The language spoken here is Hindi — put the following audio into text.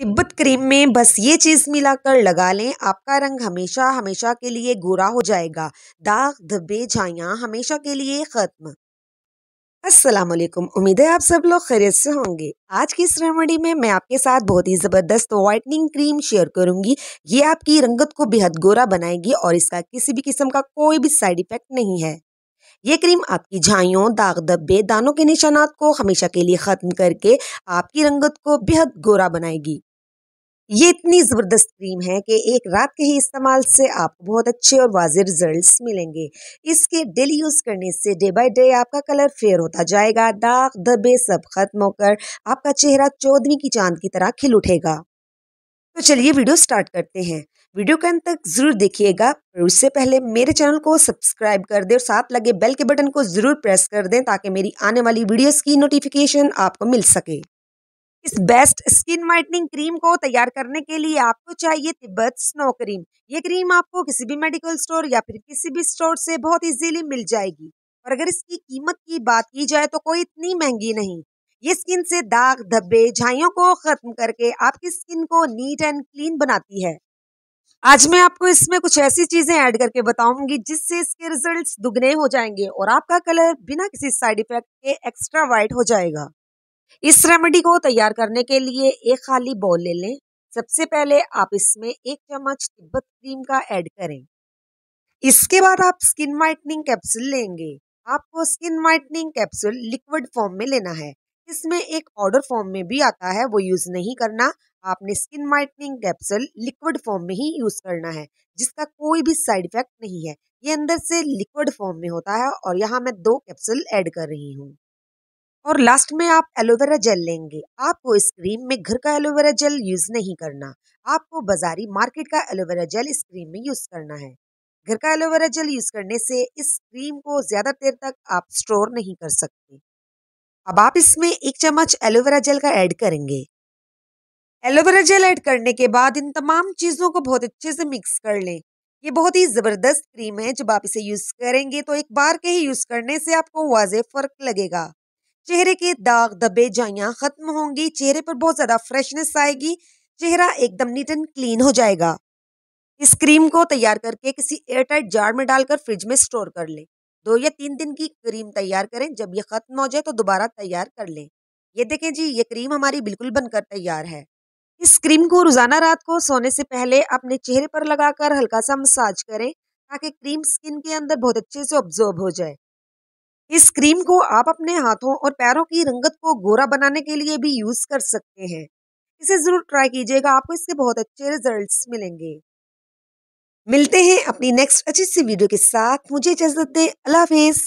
तिब्बत क्रीम में बस ये चीज़ मिलाकर लगा लें आपका रंग हमेशा हमेशा के लिए गोरा हो जाएगा दाग धब्बे झाइया हमेशा के लिए ख़त्म अस्सलाम वालेकुम उम्मीद है आप सब लोग खैरियत से होंगे आज की इस रेमेडी में मैं आपके साथ बहुत ही ज़बरदस्त व्हाइटनिंग क्रीम शेयर करूंगी ये आपकी रंगत को बेहद गोरा बनाएगी और इसका किसी भी किस्म का कोई भी साइड इफ़ेक्ट नहीं है ये क्रीम आपकी झाइयों दाग धब्बे दानों के निशानात को हमेशा के लिए ख़त्म करके आपकी रंगत को बेहद गोरा बनाएगी ये इतनी ज़बरदस्त क्रीम है कि एक रात के ही इस्तेमाल से आपको बहुत अच्छे और वाज रिजल्ट्स मिलेंगे इसके डेली यूज़ करने से डे बाय डे आपका कलर फेयर होता जाएगा दाग धब्बे सब खत्म होकर आपका चेहरा चौदहवीं की चांद की तरह खिल उठेगा तो चलिए वीडियो स्टार्ट करते हैं वीडियो के अंत तक ज़रूर देखिएगा और उससे पहले मेरे चैनल को सब्सक्राइब कर दें और साथ लगे बेल के बटन को ज़रूर प्रेस कर दें ताकि मेरी आने वाली वीडियोस की नोटिफिकेशन आपको मिल सके इस बेस्ट स्किन वाइटनिंग क्रीम को तैयार करने के लिए आपको चाहिए तिब्बत स्नो क्रीम ये क्रीम आपको किसी भी मेडिकल स्टोर या फिर किसी भी स्टोर से बहुत इजीली मिल जाएगी और अगर इसकी कीमत की बात की जाए तो कोई इतनी महंगी नहीं ये स्किन से दाग धब्बे झाइयों को खत्म करके आपकी स्किन को नीट एंड क्लीन बनाती है आज मैं आपको इसमें कुछ ऐसी चीजें ऐड करके बताऊंगी जिससे इसके रिजल्ट्स दुगने हो जाएंगे और आपका कलर बिना किसी साइड इफेक्ट के एक्स्ट्रा वाइट हो जाएगा इस रेमेडी को तैयार करने के लिए एक खाली बॉल ले लें सबसे पहले आप इसमें एक चम्मच तिब्बत क्रीम का ऐड करें इसके बाद आप स्किन वाइटनिंग कैप्सूल लेंगे आपको skin whitening capsule liquid form में लेना है इसमें एक पाउडर फॉर्म में भी आता है वो यूज़ नहीं करना आपने skin whitening capsule liquid form में ही यूज़ करना है जिसका कोई भी साइड इफेक्ट नहीं है ये अंदर से लिक्विड फॉर्म में होता है और यहाँ मैं दो कैप्सूल ऐड कर रही हूँ और लास्ट में आप एलोवेरा जेल लेंगे आपको इस क्रीम में घर का एलोवेरा जेल यूज़ नहीं करना आपको बाजारी मार्केट का एलोवेरा जेल इस क्रीम में यूज़ करना है घर का एलोवेरा जेल यूज़ करने से इस क्रीम को ज़्यादा देर तक आप स्टोर नहीं कर सकते अब आप इसमें एक चम्मच एलोवेरा जेल का ऐड करेंगे एलोवेरा जेल ऐड करने के बाद इन तमाम चीज़ों को बहुत अच्छे से मिक्स कर लें ये बहुत ही ज़बरदस्त क्रीम है जब आप इसे यूज़ करेंगे तो एक बार के ही यूज़ करने से आपको वाजे फ़र्क लगेगा चेहरे के दाग दबे जाइया खत्म होंगी चेहरे पर बहुत ज़्यादा फ्रेशनेस आएगी चेहरा एकदम नीट एंड क्लीन हो जाएगा इस क्रीम को तैयार करके किसी एयरटाइट जार में डालकर फ्रिज में स्टोर कर लें दो या तीन दिन की क्रीम तैयार करें जब ये ख़त्म हो जाए तो दोबारा तैयार कर लें ये देखें जी ये क्रीम हमारी बिल्कुल बनकर तैयार है इस क्रीम को रोज़ाना रात को सोने से पहले अपने चेहरे पर लगाकर हल्का सा मसाज करें ताकि क्रीम स्किन के अंदर बहुत अच्छे से ऑब्जॉर्ब हो जाए इस क्रीम को आप अपने हाथों और पैरों की रंगत को गोरा बनाने के लिए भी यूज कर सकते हैं इसे जरूर ट्राई कीजिएगा आपको इससे बहुत अच्छे रिजल्ट्स मिलेंगे मिलते हैं अपनी नेक्स्ट अच्छी सी वीडियो के साथ मुझे इजाजत दें अल्लाह हाफिज़